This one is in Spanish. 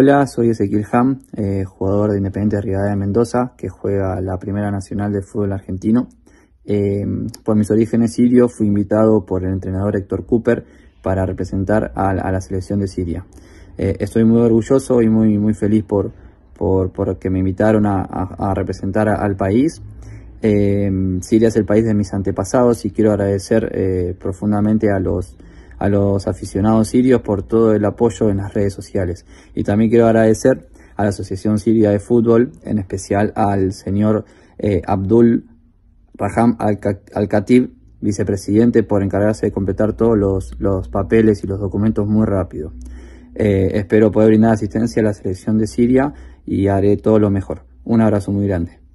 Hola, soy Ezequiel Ham, eh, jugador de Independiente de Rivadavia de Mendoza, que juega la Primera Nacional de Fútbol Argentino. Em, por mis orígenes sirios, fui invitado por el entrenador Héctor Cooper para representar a, la selección de Siria. Eh, estoy muy orgulloso y muy, muy feliz por, que me invitaron a representar al país. Em, Siria es el país de mis antepasados y quiero agradecer eh, profundamente a los a los aficionados sirios por todo el apoyo en las redes sociales. Y también quiero agradecer a la Asociación Siria de Fútbol, en especial al señor eh, Abdul Raham Al-Khatib, vicepresidente, por encargarse de completar todos los, papeles y los documentos muy rápido. Eh, espero poder brindar asistencia a la selección de Siria y haré todo lo mejor. Un abrazo muy grande.